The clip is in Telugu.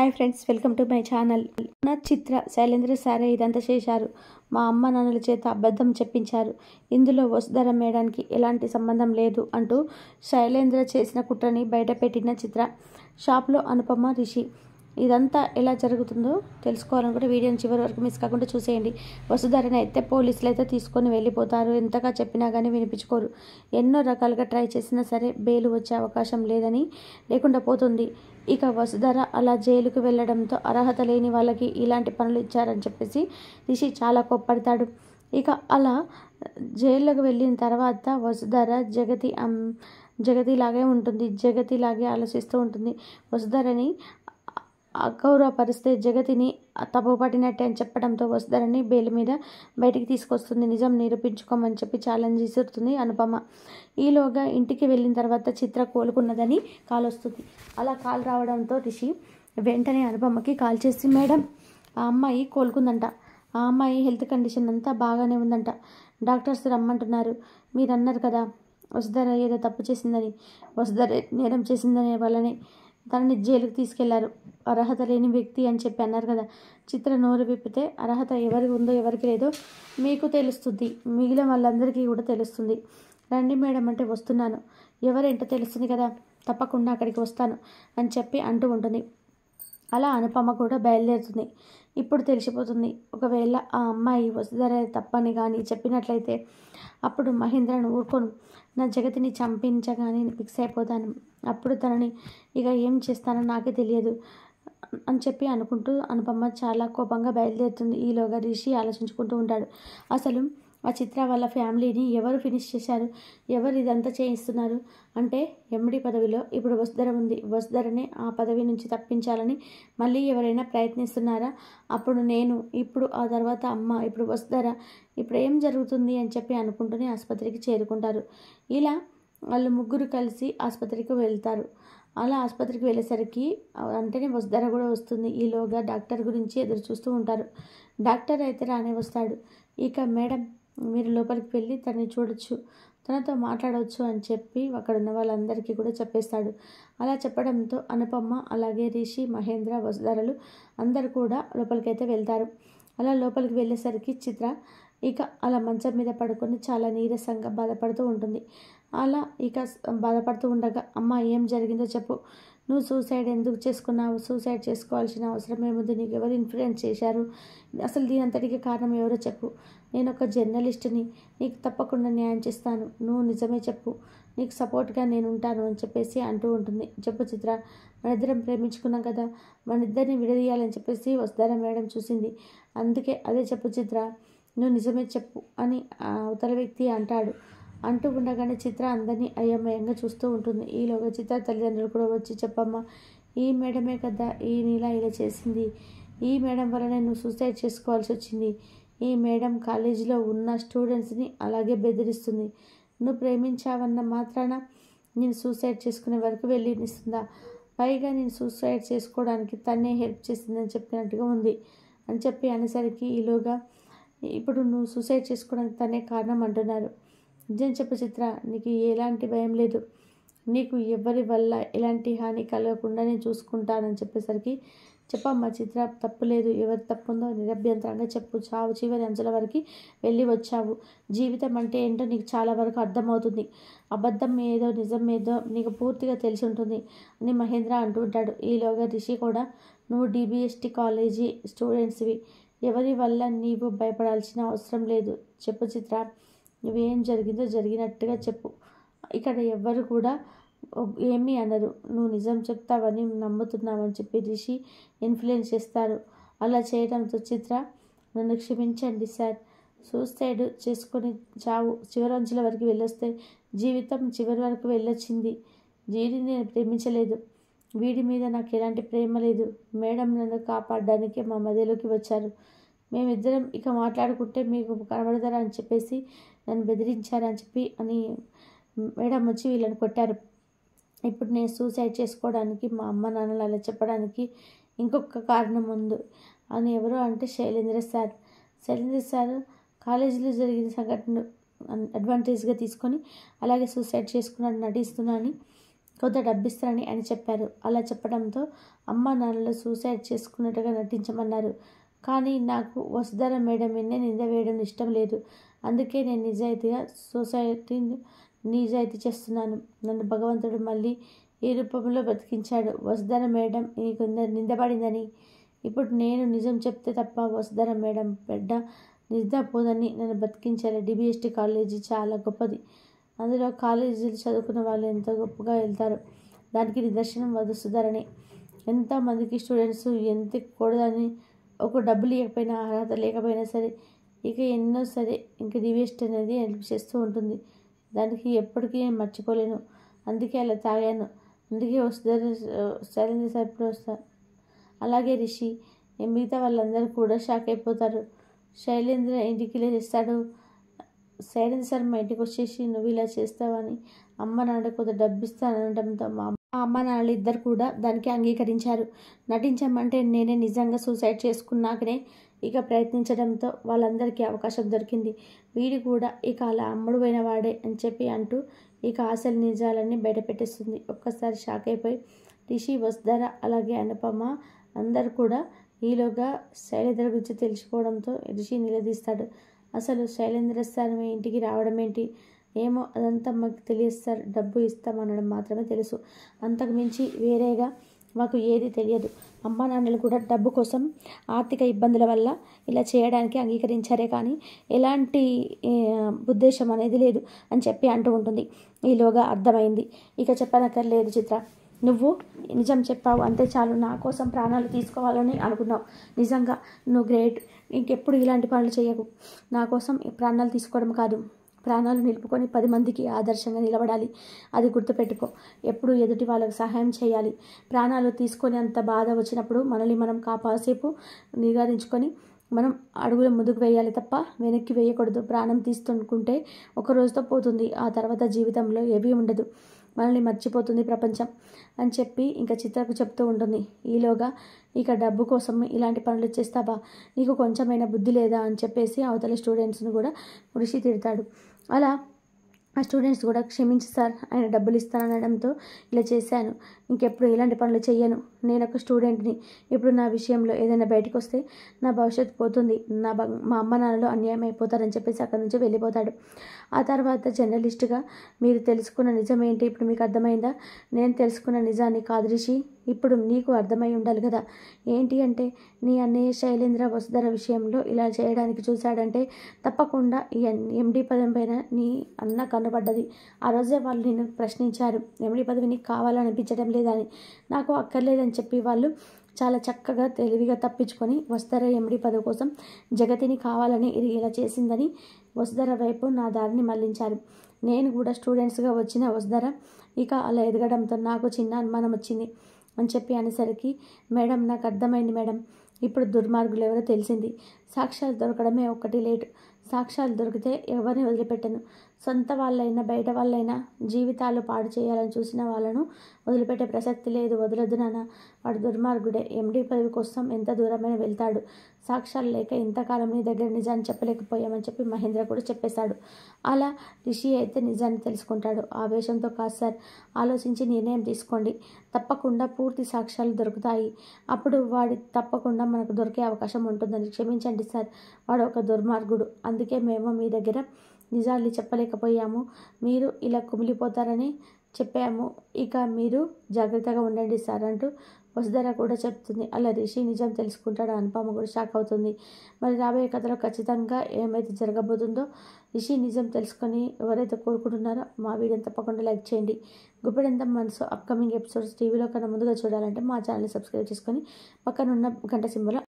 hi friends welcome to my channel నా చిత్ర శైలేంద్ర సారే ఇదంతా చేశారు మా అమ్మ నాన్నల చేత అబద్ధం చెప్పించారు ఇందులో వసుధర మేయడానికి ఎలాంటి సంబంధం లేదు అంటూ శైలేంద్ర చేసిన కుట్రని బయటపెట్టిన చిత్ర షాప్లో అనుపమ రిషి ఇదంతా ఎలా జరుగుతుందో తెలుసుకోవాలనుకుంటే వీడియోని చివరి వరకు మిస్ కాకుండా చూసేయండి వసుధారని అయితే పోలీసులు అయితే తీసుకొని వెళ్ళిపోతారు ఎంతగా చెప్పినా కానీ వినిపించుకోరు ఎన్నో రకాలుగా ట్రై చేసినా సరే బెయిల్ వచ్చే అవకాశం లేదని లేకుండా పోతుంది ఇక వసుధర అలా జైలుకు వెళ్ళడంతో అర్హత లేని వాళ్ళకి ఇలాంటి పనులు ఇచ్చారని చెప్పేసి రిషి చాలా కోప్పడతాడు ఇక అలా జైల్లోకి వెళ్ళిన తర్వాత వసుధర జగతి జగతి లాగే ఉంటుంది జగతిలాగే ఆలోచిస్తూ ఉంటుంది వసుధరని అగౌరవపరిస్తే జగతిని తప్పుపట్టినట్టే అని చెప్పడంతో వస్తారని బెయిల్ మీద బయటికి తీసుకొస్తుంది నిజం నిరూపించుకోమని చెప్పి ఛాలెంజ్ విసురుతుంది అనుపమ ఈలోగా ఇంటికి వెళ్ళిన తర్వాత చిత్ర కోలుకున్నదని కాల్ వస్తుంది అలా కాల్ రావడంతో రిషి వెంటనే అనుపమకి కాల్ చేసి మేడం ఆ అమ్మాయి కోలుకుందంట ఆ అమ్మాయి హెల్త్ కండిషన్ అంతా బాగానే ఉందంట డాక్టర్స్ రమ్మంటున్నారు మీరు అన్నారు కదా వసుధర ఏదో తప్పు చేసిందని వసుధర నేరం చేసిందనే వాళ్ళని తనని జైలుకు తీసుకెళ్లారు అర్హత లేని వ్యక్తి అని చెప్పి అన్నారు కదా చిత్ర నోరు విప్పితే అర్హత ఎవరికి ఉందో ఎవరికి లేదో మీకు తెలుస్తుంది మిగిలిన వాళ్ళందరికీ కూడా తెలుస్తుంది రండి మేడం అంటే వస్తున్నాను ఎవరేంటో తెలుస్తుంది కదా తప్పకుండా అక్కడికి వస్తాను అని చెప్పి అంటూ ఉంటుంది అలా అనుపమ కూడా బయలుదేరుతుంది ఇప్పుడు తెలిసిపోతుంది ఒకవేళ ఆ అమ్మాయి వసుధరే తప్పని కానీ చెప్పినట్లయితే అప్పుడు మహేంద్రను ఊరుకొని నా జగతిని చంపించగానే ఫిక్స్ అయిపోతాను అప్పుడు తనని ఇక ఏం చేస్తానో నాకే తెలియదు అని చెప్పి అనుకుంటూ అనుపమ్మ చాలా కోపంగా బయలుదేరుతుంది ఈలోగా రిషి ఆలోచించుకుంటూ ఉంటాడు అసలు ఆ చిత్ర వాళ్ళ ఫ్యామిలీని ఎవరు ఫినిష్ చేశారు ఎవరు ఇదంతా చేయిస్తున్నారు అంటే ఎండి పదవిలో ఇప్పుడు వసుధర ఉంది వసుధరని ఆ పదవి నుంచి తప్పించాలని మళ్ళీ ఎవరైనా ప్రయత్నిస్తున్నారా అప్పుడు నేను ఇప్పుడు ఆ తర్వాత అమ్మ ఇప్పుడు వసుధర ఇప్పుడు ఏం జరుగుతుంది అని చెప్పి అనుకుంటూనే ఆసుపత్రికి చేరుకుంటారు ఇలా వాళ్ళు ముగ్గురు కలిసి ఆసుపత్రికి వెళ్తారు అలా ఆసుపత్రికి వెళ్ళేసరికి అంటేనే వసుధర కూడా వస్తుంది ఈలోగా డాక్టర్ గురించి ఎదురు చూస్తూ ఉంటారు డాక్టర్ అయితే రానే వస్తాడు ఇక మేడం మీరు లోపలికి వెళ్ళి తనని చూడొచ్చు తనతో మాట్లాడవచ్చు అని చెప్పి అక్కడ ఉన్న వాళ్ళందరికీ కూడా చెప్పేస్తాడు అలా చెప్పడంతో అనుపమ్మ అలాగే రిషి మహేంద్ర వసుధరలు అందరు కూడా లోపలికైతే వెళ్తారు అలా లోపలికి వెళ్ళేసరికి చిత్ర ఇక అలా మంచం మీద పడుకొని చాలా నీరసంగా బాధపడుతూ ఉంటుంది అలా ఇక బాధపడుతూ ఉండగా అమ్మ ఏం జరిగిందో చెప్పు నువ్వు సూసైడ్ ఎందుకు చేసుకున్నావు సూసైడ్ చేసుకోవాల్సిన అవసరం ఏముంది నీకు ఎవరు ఇన్ఫ్లుయెన్స్ చేశారు అసలు దీని అంతటికీ కారణం ఎవరో చెప్పు నేను ఒక జర్నలిస్ట్ని నీకు తప్పకుండా న్యాయం చేస్తాను నువ్వు నిజమే చెప్పు నీకు సపోర్ట్గా నేను ఉంటాను అని చెప్పేసి అంటూ ఉంటుంది చెప్పు చిత్ర మనిద్దరం ప్రేమించుకున్నాం కదా మనిద్దరిని విడదీయాలని చెప్పేసి వస్తారా మేడం చూసింది అందుకే అదే చెప్పు చిత్ర నువ్వు నిజమే చెప్పు అని అవతల వ్యక్తి అంటాడు అంటూ ఉండగానే చిత్ర అందరినీ అయ్యమ్మయంగా చూస్తూ ఉంటుంది ఈలోగా చిత్ర తల్లిదండ్రులు కూడా వచ్చి చెప్పమ్మా ఈ మేడమే కదా ఈ నీలా ఇలా చేసింది ఈ మేడం వలన నువ్వు సూసైడ్ చేసుకోవాల్సి వచ్చింది ఈ మేడం కాలేజీలో ఉన్న స్టూడెంట్స్ని అలాగే బెదిరిస్తుంది నువ్వు ప్రేమించావన్న మాత్రాన నేను సూసైడ్ చేసుకునే వరకు వెళ్ళినిస్తుందా పైగా నేను సూసైడ్ చేసుకోవడానికి తనే హెల్ప్ చేసిందని చెప్పినట్టుగా ఉంది అని చెప్పి అనేసరికి ఈలోగా ఇప్పుడు నువ్వు సూసైడ్ చేసుకోవడానికి తనే కారణం అంటున్నారు నిజం చెప్పు చిత్ర నీకు ఎలాంటి భయం లేదు నీకు ఎవరి వల్ల ఎలాంటి హాని కలగకుండా నేను చూసుకుంటానని చెప్పేసరికి చెప్పమ్మా చిత్ర తప్పులేదు ఎవరి తప్పుందో నిరభ్యంతరంగా చెప్పు చావు చివరి అంచెల వరకు వెళ్ళి వచ్చావు జీవితం అంటే ఏంటో నీకు చాలా వరకు అర్థమవుతుంది అబద్ధం ఏదో నిజం ఏదో నీకు పూర్తిగా తెలిసి ఉంటుంది అని మహేంద్ర అంటుంటాడు ఈలోగా రిషి కూడా నువ్వు డిబిఎస్టీ కాలేజీ స్టూడెంట్స్వి ఎవరి వల్ల నీవు భయపడాల్సిన అవసరం లేదు చెప్పు చిత్ర నువ్వేం జరిగిందో జరిగినట్టుగా చెప్పు ఇక్కడ ఎవ్వరు కూడా ఏమీ అనరు నువ్వు నిజం చెప్తావని నమ్ముతున్నామని చెప్పి రిషి ఇన్ఫ్లుయెన్స్ చేస్తారు అలా చేయడంతో చిత్ర నన్ను క్షమించండి సార్ సూసైడ్ చేసుకుని చావు అంచుల వరకు వెళ్ళొస్తే జీవితం చివరి వరకు వెళ్ళొచ్చింది వీడిని నేను ప్రేమించలేదు వీడి మీద నాకు ఎలాంటి ప్రేమ లేదు మేడం నన్ను కాపాడడానికే మా మధ్యలోకి వచ్చారు మేమిద్దరం ఇక మాట్లాడుకుంటే మీకు కనబడతారా అని చెప్పేసి నన్ను బెదిరించారని చెప్పి అని మేడం వచ్చి వీళ్ళని కొట్టారు ఇప్పుడు నేను సూసైడ్ చేసుకోవడానికి మా అమ్మ నాన్నలు అలా చెప్పడానికి ఇంకొక కారణం ఉంది అని ఎవరు అంటే శైలేంద్ర సార్ శైలేంద్ర సార్ కాలేజీలో జరిగిన సంఘటన అడ్వాంటేజ్గా తీసుకొని అలాగే సూసైడ్ చేసుకున్నట్టు నటిస్తున్నాను కొంత డబ్బిస్తానని అని చెప్పారు అలా చెప్పడంతో అమ్మ నాన్నలు సూసైడ్ చేసుకున్నట్టుగా నటించమన్నారు కానీ నాకు వసుధర మేడం నింద వేయడం ఇష్టం లేదు అందుకే నేను నిజాయితీగా సొసైటీని నిజాయితీ చేస్తున్నాను నన్ను భగవంతుడు మళ్ళీ ఈ రూపంలో బతికించాడు వసుధర మేడం నీకు నిందపడిందని ఇప్పుడు నేను నిజం చెప్తే తప్ప వసుధర మేడం బిడ్డ నిద్రపోదని నన్ను బతికించాలి డిబిఎస్టీ కాలేజీ చాలా గొప్పది అందులో కాలేజీలు చదువుకున్న వాళ్ళు ఎంతో గొప్పగా వెళ్తారు దానికి నిదర్శనం వదుస్తుందరని ఎంతమందికి స్టూడెంట్స్ ఎంత కూడదని ఒక డబ్బులు ఇవ్వకపోయినా అర్హత లేకపోయినా సరే ఇక ఎన్నో సరే ఇంకా డిబిఎస్టీ అనేది హెల్ప్ చేస్తూ ఉంటుంది దానికి ఎప్పటికీ నేను మర్చిపోలేను అందుకే అలా తాగాను అందుకే వస్తుంది శైలేంద్ర సార్ ఇప్పుడు వస్తారు అలాగే రిషి మిగతా వాళ్ళందరూ కూడా షాక్ అయిపోతారు శైలేంద్ర ఇంటికి లేస్తాడు శైలేంద్ర సార్ మా ఇంటికి వచ్చేసి నువ్వు ఇలా చేస్తావని అమ్మ నాన్న కొంత డబ్బు ఇస్తానడంతో మా అమ్మ నాన్నలు ఇద్దరు కూడా దానికి అంగీకరించారు నటించమంటే నేనే నిజంగా సూసైడ్ చేసుకున్నాకనే ఇక ప్రయత్నించడంతో వాళ్ళందరికీ అవకాశం దొరికింది వీడి కూడా ఇక అలా అమ్ముడుపోయిన వాడే అని చెప్పి అంటూ ఇక ఆశలు నిజాలన్నీ బయటపెట్టేస్తుంది ఒక్కసారి షాక్ అయిపోయి రిషి వసుధర అలాగే అనుపమ అందరు కూడా ఈలోగా శైలేంద్ర గురించి తెలుసుకోవడంతో రిషి నిలదీస్తాడు అసలు శైలేంద్ర సార్ మీ ఇంటికి రావడం ఏంటి ఏమో అదంతా మాకు తెలియస్తారు డబ్బు ఇస్తామనడం మాత్రమే తెలుసు అంతకుమించి వేరేగా మాకు ఏది తెలియదు అమ్మా నాన్నలు కూడా డబ్బు కోసం ఆర్థిక ఇబ్బందుల వల్ల ఇలా చేయడానికి అంగీకరించారే కానీ ఎలాంటి ఉద్దేశం అనేది లేదు అని చెప్పి అంటూ ఉంటుంది ఈలోగా అర్థమైంది ఇక చెప్పనక్కర్లేదు చిత్ర నువ్వు నిజం చెప్పావు అంతే చాలు నా కోసం ప్రాణాలు తీసుకోవాలని అనుకున్నావు నిజంగా నువ్వు గ్రేట్ ఇంకెప్పుడు ఇలాంటి పనులు చేయకు నా కోసం ప్రాణాలు తీసుకోవడం కాదు ప్రాణాలు నిలుపుకొని పది మందికి ఆదర్శంగా నిలబడాలి అది గుర్తుపెట్టుకో ఎప్పుడు ఎదుటి వాళ్ళకు సహాయం చేయాలి ప్రాణాలు తీసుకొని అంత బాధ వచ్చినప్పుడు మనల్ని మనం కాపాసేపు నిగారించుకొని మనం అడుగులు ముందుకు వేయాలి తప్ప వెనక్కి వేయకూడదు ప్రాణం తీస్తుంటే ఒక రోజుతో పోతుంది ఆ తర్వాత జీవితంలో ఏవీ ఉండదు మనల్ని మర్చిపోతుంది ప్రపంచం అని చెప్పి ఇంకా చిత్రకు చెప్తూ ఉంటుంది ఈలోగా ఇక డబ్బు కోసం ఇలాంటి పనులు చేస్తావా నీకు కొంచెమైనా బుద్ధి లేదా అని చెప్పేసి అవతల స్టూడెంట్స్ని కూడా మురిసి తిడతాడు అలా ఆ స్టూడెంట్స్ కూడా క్షమించి సార్ ఆయన డబ్బులు ఇస్తానడంతో ఇలా చేశాను ఇంకెప్పుడు ఇలాంటి పనులు చేయను నేను ఒక స్టూడెంట్ని ఇప్పుడు నా విషయంలో ఏదైనా బయటకు వస్తే నా భవిష్యత్తు పోతుంది నా మా అమ్మ నాన్నలో అన్యాయం అయిపోతారని చెప్పేసి అక్కడి నుంచి వెళ్ళిపోతాడు ఆ తర్వాత జర్నలిస్ట్గా మీరు తెలుసుకున్న నిజం ఏంటి ఇప్పుడు మీకు అర్థమైందా నేను తెలుసుకున్న నిజాన్ని కాదృషి ఇప్పుడు నీకు అర్థమై ఉండాలి కదా ఏంటి అంటే నీ అన్నయ్య శైలేంద్ర వసుధర విషయంలో ఇలా చేయడానికి చూశాడంటే తప్పకుండా ఈ ఎండి పదవి పైన నీ అన్న కనబడ్డది ఆ రోజే వాళ్ళు నేను ప్రశ్నించారు ఎండి పదవి నీకు కావాలనిపించడం లేదని నాకు అక్కర్లేదని చెప్పి వాళ్ళు చాలా చక్కగా తెలివిగా తప్పించుకొని వసుధర ఎండి పదవి కోసం జగతిని కావాలని ఇది ఇలా చేసిందని వసుధర వైపు నా దారిని మళ్లించారు నేను కూడా స్టూడెంట్స్గా వచ్చిన వసుధర ఇక అలా ఎదగడంతో నాకు చిన్న అనుమానం వచ్చింది అని చెప్పి అనేసరికి మేడం నాకు అర్థమైంది మేడం ఇప్పుడు దుర్మార్గులు ఎవరో తెలిసింది సాక్ష్యాలు దొరకడమే ఒక్కటి లేటు సాక్ష్యాలు దొరికితే ఎవరిని వదిలిపెట్టను సొంత వాళ్ళైనా బయట వాళ్ళైనా జీవితాలు పాడు చేయాలని చూసిన వాళ్ళను వదిలిపెట్టే ప్రసక్తి లేదు వదలొద్దు నాన్న వాడు దుర్మార్గుడే ఎండీ పదవి కోసం ఎంత దూరమైన వెళ్తాడు సాక్ష్యాలు లేక ఇంతకాలం నీ దగ్గర నిజాన్ని చెప్పలేకపోయామని చెప్పి మహేంద్ర కూడా చెప్పేశాడు అలా రిషి అయితే నిజాన్ని తెలుసుకుంటాడు ఆవేశంతో కాదు సార్ ఆలోచించి నిర్ణయం తీసుకోండి తప్పకుండా పూర్తి సాక్ష్యాలు దొరుకుతాయి అప్పుడు వాడి తప్పకుండా మనకు దొరికే అవకాశం ఉంటుందని క్షమించండి సార్ వాడు ఒక దుర్మార్గుడు అందుకే మేము మీ దగ్గర నిజాలు చెప్పలేకపోయాము మీరు ఇలా కుమిలిపోతారని చెప్పాము ఇక మీరు జాగ్రత్తగా ఉండండి సార్ అంటూ వసుధర కూడా చెప్తుంది అలా రిషి నిజం తెలుసుకుంటాడు అనుపమ కూడా షాక్ అవుతుంది మరి రాబోయే కథలో ఖచ్చితంగా ఏమైతే జరగబోతుందో రిషి నిజం తెలుసుకొని ఎవరైతే కోరుకుంటున్నారో మా వీడియో తప్పకుండా లైక్ చేయండి గుప్పెడంత మనసు అప్కమింగ్ ఎపిసోడ్స్ టీవీలో కన్నా ముందుగా చూడాలంటే మా ఛానల్ని సబ్స్క్రైబ్ చేసుకొని పక్కన ఉన్న గంట సింబలో